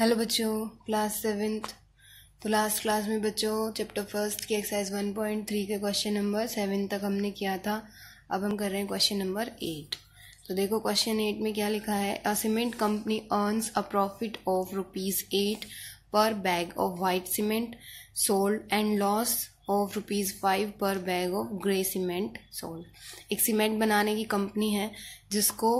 hello बच्चों class seventh तो last class में बच्चों चैप्टर फर्स्ट की एक्सरसाइज वन पॉइंट थ्री के क्वेश्चन नंबर सेवन तक हमने किया था अब हम कर रहे हैं क्वेश्चन नंबर एट तो देखो क्वेश्चन एट में क्या लिखा है a cement company earns a profit of rupees eight per bag of white cement sold and loss of rupees five per bag of grey cement sold एक cement बनाने की company है जिसको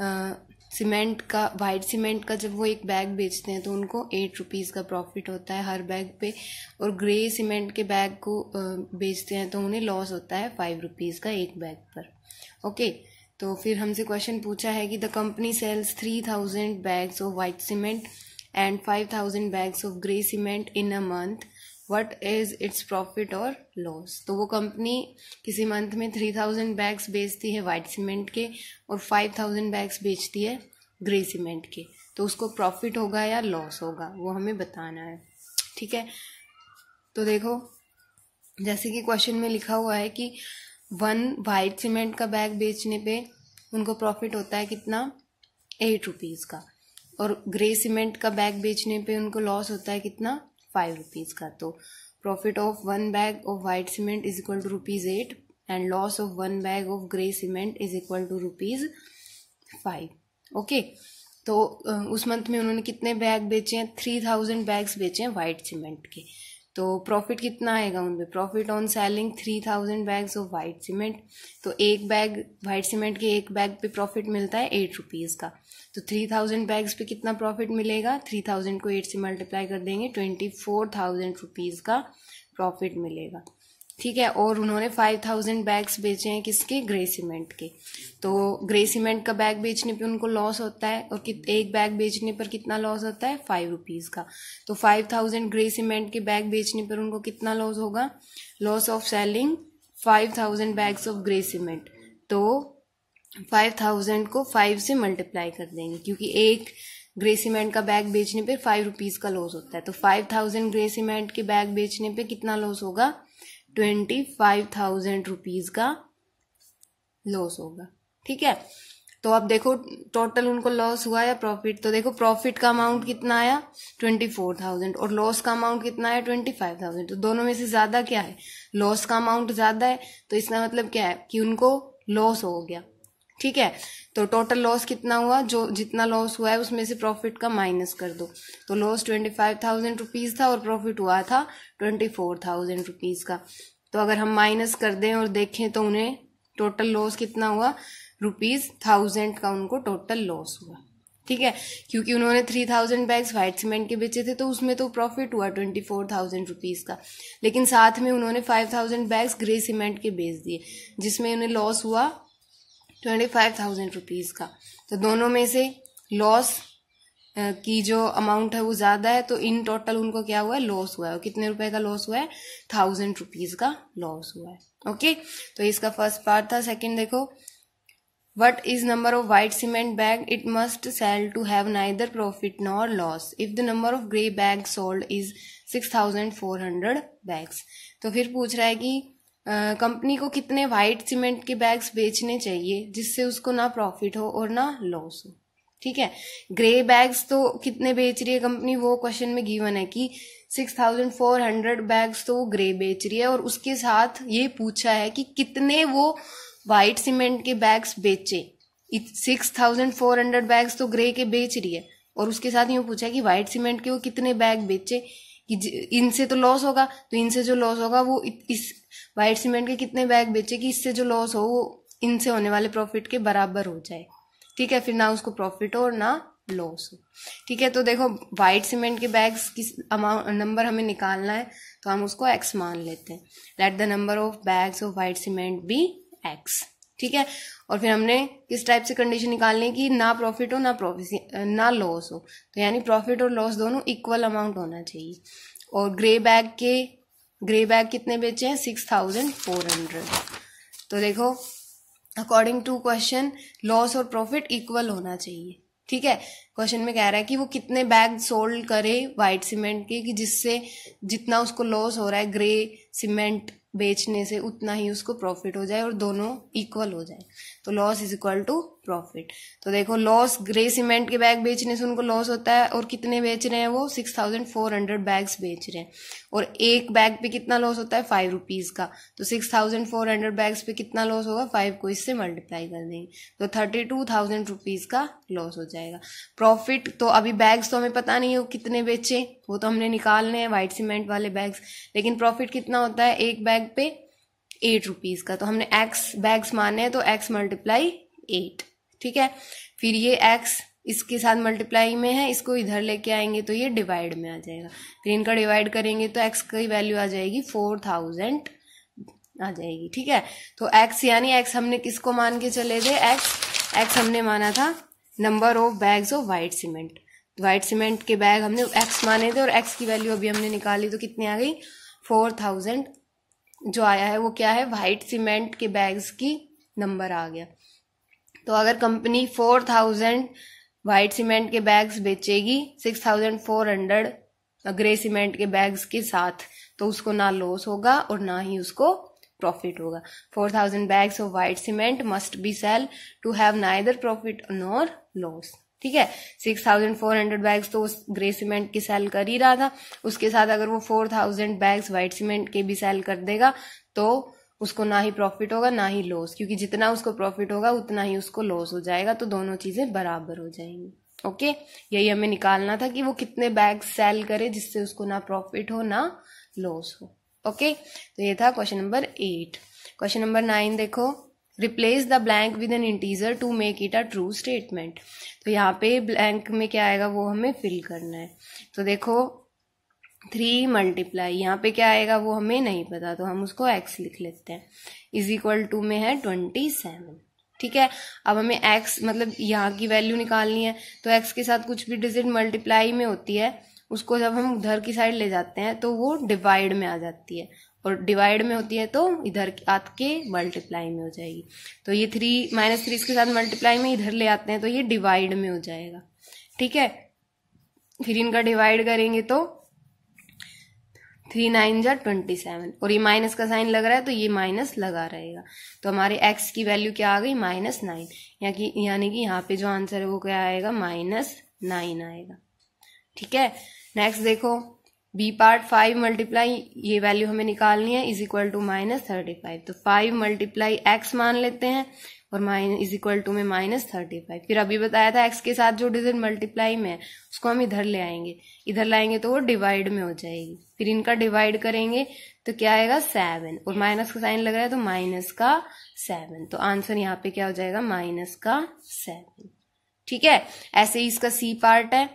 आ, सीमेंट का वाइट सीमेंट का जब वो एक बैग बेचते हैं तो उनको एट रुपीज़ का प्रॉफिट होता है हर बैग पे और ग्रे सीमेंट के बैग को बेचते हैं तो उन्हें लॉस होता है फाइव रुपीज़ का एक बैग पर ओके तो फिर हमसे क्वेश्चन पूछा है कि the company sells three thousand bags of white cement and five thousand bags of grey cement in a month what is its profit और लॉस तो वो कंपनी किसी मंथ में थ्री थाउजेंड बैग्स बेचती है वाइट सीमेंट के और five thousand bags बेचती है ग्रे सीमेंट के तो उसको प्रॉफिट होगा या लॉस होगा वो हमें बताना है ठीक है तो देखो जैसे कि क्वेश्चन में लिखा हुआ है कि वन वाइट सीमेंट का बैग बेचने पे उनको प्रॉफिट होता है कितना एट रुपीज़ का और ग्रे सीमेंट का बैग बेचने पे उनको लॉस होता है कितना फाइव रुपीज़ का तो profit of one bag of white cement is equal to rupees eight and loss of one bag of grey cement is equal to rupees five okay तो उस मंथ में उन्होंने कितने बैग बेचे हैं थ्री थाउजेंड बैग्स बेचे हैं white cement के तो प्रॉफिट कितना आएगा पर profit on selling three thousand bags of white cement तो एक बैग वाइट सीमेंट के एक बैग पे प्रॉफिट मिलता है एट रुपीज़ का तो थ्री थाउजेंड बैग्स पे कितना प्रॉफिट मिलेगा थ्री थाउजेंड को एट से मल्टीप्लाई कर देंगे ट्वेंटी फोर थाउजेंड रुपीज़ का प्रॉफिट मिलेगा ठीक है और उन्होंने फाइव थाउजेंड बैग्स बेचे हैं किसके ग्रे सीमेंट के तो ग्रे सीमेंट का बैग बेचने पे उनको लॉस होता है और कित एक बैग बेचने पर कितना लॉस होता है फाइव रुपीज़ का तो फाइव थाउजेंड ग्रे सीमेंट के बैग बेचने पर उनको कितना लॉस होगा loss of selling five thousand bags of grey cement तो फाइव थाउजेंड को फाइव से मल्टीप्लाई कर देंगे क्योंकि एक ग्रे सीमेंट का बैग बेचने पर फाइव रुपीज़ का लॉस होता है तो फाइव थाउजेंड ग्रे सीमेंट के बैग बेचने पर कितना लॉस होगा ट्वेंटी फाइव थाउजेंड रुपीज़ का लॉस होगा ठीक है तो अब देखो टोटल उनको लॉस हुआ या प्रॉफिट तो देखो प्रॉफिट का अमाउंट कितना आया ट्वेंटी फोर थाउजेंड और लॉस का अमाउंट कितना आया ट्वेंटी फाइव थाउजेंड तो दोनों में से ज़्यादा क्या है लॉस का अमाउंट ज़्यादा है तो इसका मतलब क्या है कि उनको लॉस हो गया ठीक है तो टोटल लॉस कितना हुआ जो जितना लॉस हुआ है उसमें से प्रॉफिट का माइनस कर दो तो loss twenty five thousand rupees था और प्रॉफिट हुआ था ट्वेंटी फोर थाउजेंड रुपीज़ का तो अगर हम माइनस कर दें और देखें तो उन्हें टोटल लॉस कितना हुआ रुपीज़ थाउजेंड का उनको टोटल लॉस हुआ ठीक है क्योंकि उन्होंने three thousand bags white cement के बेचे थे तो उसमें तो प्रॉफिट हुआ ट्वेंटी फोर थाउजेंड रुपीज़ का लेकिन साथ में उन्होंने five thousand bags grey cement के बेच दिए जिसमें उन्हें लॉस हुआ ट्वेंटी फाइव थाउजेंड रुपीज़ का तो दोनों में से लॉस की जो अमाउंट है वो ज़्यादा है तो इन टोटल उनको क्या हुआ है लॉस हुआ है कितने रुपए का लॉस हुआ है थाउजेंड रुपीज़ का लॉस हुआ है ओके तो इसका फर्स्ट पार्ट था सेकंड देखो what is number what is number of white cement bag it must sell profit nor loss if the number of grey bag sold is six thousand four hundred bags तो फिर पूछ रहा है कि company को कितने white cement के bags बेचने चाहिए जिससे उसको ना प्रॉफिट हो और ना लॉस हो ठीक है ग्रे बैग्स तो कितने बेच रही है कंपनी वो क्वेश्चन में गिवन है कि six thousand four hundred bags तो वो ग्रे बेच रही है और उसके साथ ये पूछा है कि कितने वो वाइट सीमेंट के बैग्स बेचे six thousand four hundred bags तो ग्रे के बेच रही है और उसके साथ यूँ पूछा है कि वाइट सीमेंट के वो कितने बैग बेचे कि इनसे तो लॉस होगा तो इनसे जो लॉस होगा वो इस वाइट सीमेंट के कितने बैग बेचे कि इससे जो लॉस हो वो इनसे होने वाले प्रॉफिट के बराबर हो जाए ठीक है फिर ना उसको प्रॉफिट हो और ना लॉस हो ठीक है तो देखो वाइट सीमेंट के बैग्स किस अमाउंट नंबर हमें निकालना है तो हम उसको एक्स मान लेते हैं let the number of bags of white cement be x ठीक है और फिर हमने किस टाइप से कंडीशन निकालनी है कि ना प्रॉफिट हो ना प्रॉफिट ना लॉस हो तो यानी प्रॉफिट और लॉस दोनों इक्वल अमाउंट होना चाहिए और ग्रे बैग के ग्रे बैग कितने बेचे हैं सिक्स थाउजेंड फोर हंड्रेड तो देखो अकॉर्डिंग टू क्वेश्चन लॉस और प्रॉफिट इक्वल होना चाहिए ठीक है क्वेश्चन में कह रहा है कि वो कितने बैग सोल्ड करे वाइट सीमेंट के कि जिससे जितना उसको लॉस हो रहा है ग्रे सीमेंट बेचने से उतना ही उसको प्रॉफिट हो जाए और दोनों इक्वल हो जाए तो loss is equal to profit तो देखो लॉस ग्रे सीमेंट के बैग बेचने से उनको लॉस होता है और कितने बेच रहे हैं वो six thousand four hundred bags बेच रहे हैं और एक बैग पे कितना लॉस होता है फाइव रुपीज का तो six thousand four hundred bags पे कितना लॉस होगा फाइव को इससे मल्टीप्लाई कर देंगे तो थर्टी टू थाउजेंड रुपीज का लॉस हो जाएगा प्रॉफिट तो अभी बैग्स तो हमें पता नहीं हो कितने बेचे वो तो हमने निकालने हैं वाइट सीमेंट वाले बैग्स लेकिन प्रॉफिट कितना होता है एक बैग पे एट रुपीज का तो हमने एक्स बैग्स माने हैं तो एक्स मल्टीप्लाई एट ठीक है फिर ये एक्स इसके साथ मल्टीप्लाई में है इसको इधर लेके आएंगे तो ये डिवाइड में आ जाएगा फिर इनका डिवाइड करेंगे तो एक्स की वैल्यू आ जाएगी फोर थाउजेंड आ जाएगी ठीक है तो एक्स यानी एक्स हमने किसको मान के चले थे एक्स एक्स हमने माना था number of bags of white cement white cement के बैग हमने एक्स माने थे और एक्स की वैल्यू अभी हमने निकाली तो कितनी आ गई फोर थाउजेंड जो आया है वो क्या है वाइट सीमेंट के बैग्स की नंबर आ गया तो अगर company four thousand white cement के बैग्स बेचेगी six thousand four hundred grey cement के बैग्स के साथ तो उसको ना लॉस होगा और ना ही उसको प्रॉफिट होगा four thousand bags of white cement must be sell to have neither profit nor loss ठीक है six thousand four hundred bags तो उस ग्रे सीमेंट की सेल कर ही रहा था उसके साथ अगर वो four thousand bags white cement के भी सेल कर देगा तो उसको ना ही प्रॉफिट होगा ना ही लॉस क्योंकि जितना उसको प्रॉफिट होगा उतना ही उसको लॉस हो जाएगा तो दोनों चीज़ें बराबर हो जाएंगी ओके यही हमें निकालना था कि वो कितने बैग सेल करे जिससे उसको ना प्रॉफिट हो ना लॉस हो ओके तो ये था question number eight question number nine देखो replace the blank with an integer to make it a true statement तो यहाँ पे ब्लैंक में क्या आएगा वो हमें फिल करना है तो देखो थ्री मल्टीप्लाई यहाँ पे क्या आएगा वो हमें नहीं पता तो हम उसको एक्स लिख लेते हैं इज इक्वल टू में है ट्वेंटी सेवन ठीक है अब हमें एक्स मतलब यहाँ की वैल्यू निकालनी है तो एक्स के साथ कुछ भी डिजिट मल्टीप्लाई में होती है उसको जब हम उधर की साइड ले जाते हैं तो वो डिवाइड में आ जाती है और डिवाइड में होती है तो इधर आपके मल्टीप्लाई में हो जाएगी तो ये थ्री माइनस थ्री इसके साथ मल्टीप्लाई में इधर ले आते हैं तो ये डिवाइड में हो जाएगा ठीक है फिर इनका डिवाइड करेंगे तो थ्री नाइन जा ट्वेंटी सेवन और ये माइनस का साइन लग रहा है तो ये माइनस लगा रहेगा तो हमारे एक्स की वैल्यू क्या आ गई माइनस नाइन यानी यानी कि यहाँ पे जो आंसर है वो क्या आएगा माइनस नाइन आएगा ठीक है नेक्स्ट देखो बी पार्ट फाइव मल्टीप्लाई ये वैल्यू हमें निकालनी है is equal to minus thirty five तो फाइव मल्टीप्लाई एक्स मान लेते हैं और माइन इज इक्वल टू में माइनस थर्टी फाइव फिर अभी बताया था एक्स के साथ जो डिजिट मल्टीप्लाई में है उसको हम इधर ले आएंगे इधर लाएंगे तो वो डिवाइड में हो जाएगी फिर इनका डिवाइड करेंगे तो क्या आएगा सेवन और माइनस का साइन लग रहा है तो माइनस का सेवन तो आंसर यहाँ पे क्या हो जाएगा माइनस का सेवन ठीक है ऐसे ही इसका सी पार्ट है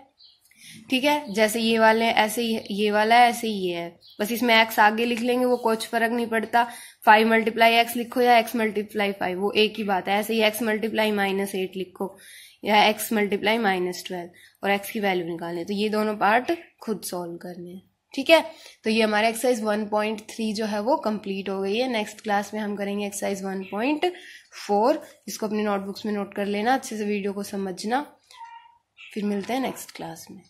ठीक है जैसे ये वाले ऐसे ये वाला है ऐसे ये है बस इसमें एक्स आगे लिख लेंगे वो कुछ फर्क नहीं पड़ता फाइव मल्टीप्लाई एक्स लिखो या एक्स मल्टीप्लाई फाइव वो एक ही बात है ऐसे ही एक्स मल्टीप्लाई माइनस एट लिखो या एक्स मल्टीप्लाई माइनस ट्वेल्व और एक्स की वैल्यू निकालने तो ये दोनों पार्ट खुद सॉल्व करने हैं ठीक है तो ये हमारा एक्सरसाइज वन पॉइंट थ्री जो है वो कंप्लीट हो गई है नेक्स्ट क्लास में हम करेंगे एक्सरसाइज वन पॉइंट फोर इसको अपने नोटबुक्स में नोट कर लेना अच्छे से वीडियो को समझना फिर मिलते हैं नेक्स्ट क्लास में